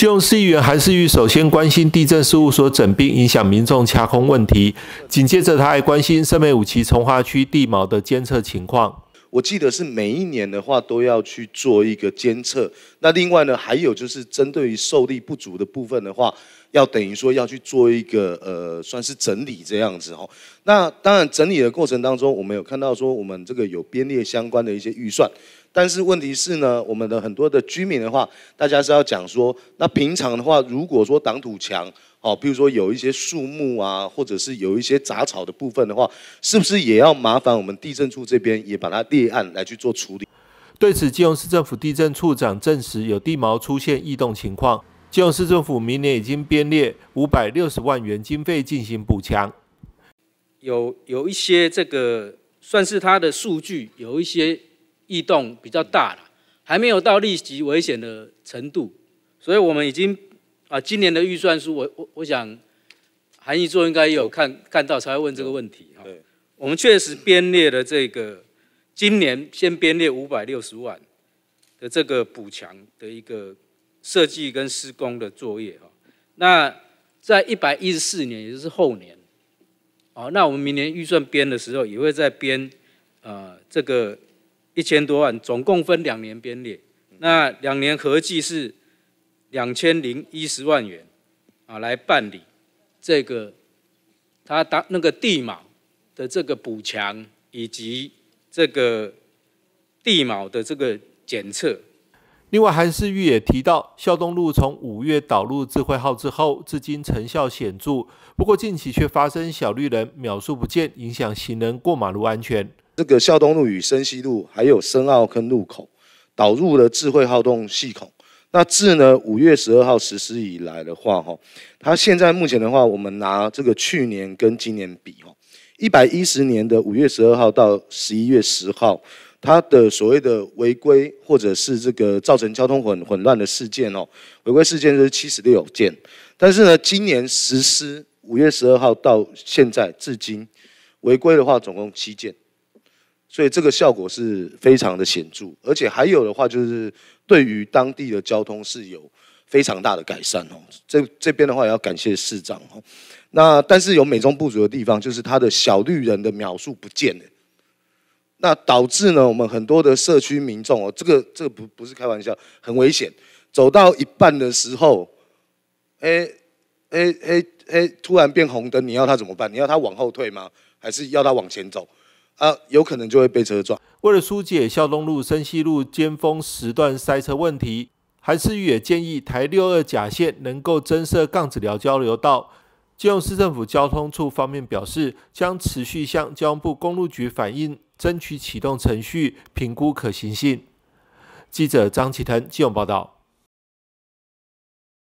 就隆市议员韩世玉首先关心地震事务所整并影响民众掐空问题，紧接着他还关心圣美五期从化区地锚的监测情况。我记得是每一年的话都要去做一个监测，那另外呢，还有就是针对于受力不足的部分的话，要等于说要去做一个呃，算是整理这样子哦。那当然整理的过程当中，我们有看到说我们这个有编列相关的一些预算。但是问题是呢，我们的很多的居民的话，大家是要讲说，那平常的话，如果说挡土墙，哦，譬如说有一些树木啊，或者是有一些杂草的部分的话，是不是也要麻烦我们地震处这边也把它列案来去做处理？对此，基隆市政府地震处长证实，有地毛出现异动情况。基隆市政府明年已经编列五百六十万元经费进行补强。有有一些这个算是它的数据，有一些。异动比较大了，还没有到立即危险的程度，所以我们已经啊，今年的预算书，我我我想韩义座应该有看看到，才会问这个问题哈。我们确实编列了这个今年先编列五百六十万的这个补强的一个设计跟施工的作业哈。那在一百一十四年，也就是后年，哦，那我们明年预算编的时候也会在编啊这个。一千多万，总共分两年编列，那两年合计是两千零一十万元，啊，来办理这个他当那个地锚的这个补强以及这个地锚的这个检测。另外，韩世玉也提到，孝东路从五月导入智慧号之后，至今成效显著，不过近期却发生小绿人秒速不见，影响行人过马路安全。这个校东路与深西路还有深澳坑路口导入了智慧号动系统。那自呢？五月十二号实施以来的话，哈，它现在目前的话，我们拿这个去年跟今年比，哈，一百一十年的五月十二号到十一月十号，它的所谓的违规或者是这个造成交通混混乱的事件，哦，违规事件是七十六件，但是呢，今年实施五月十二号到现在至今，违规的话总共七件。所以这个效果是非常的显著，而且还有的话就是对于当地的交通是有非常大的改善哦。这这边的话也要感谢市长哦。那但是有美中不足的地方，就是它的小绿人的描述不见了，那导致呢我们很多的社区民众哦，这个这个不不是开玩笑，很危险。走到一半的时候，哎哎哎哎，突然变红灯，你要他怎么办？你要他往后退吗？还是要他往前走？呃，有可能就会被车撞。为了疏解校东路、深西路尖峰时段塞车问题，韩思玉也建议台六二甲线能够增设杠子寮交流道。基隆市政府交通处方面表示，将持续向交通部公路局反映，争取启动程序评估可行性。记者张启腾、基隆报道。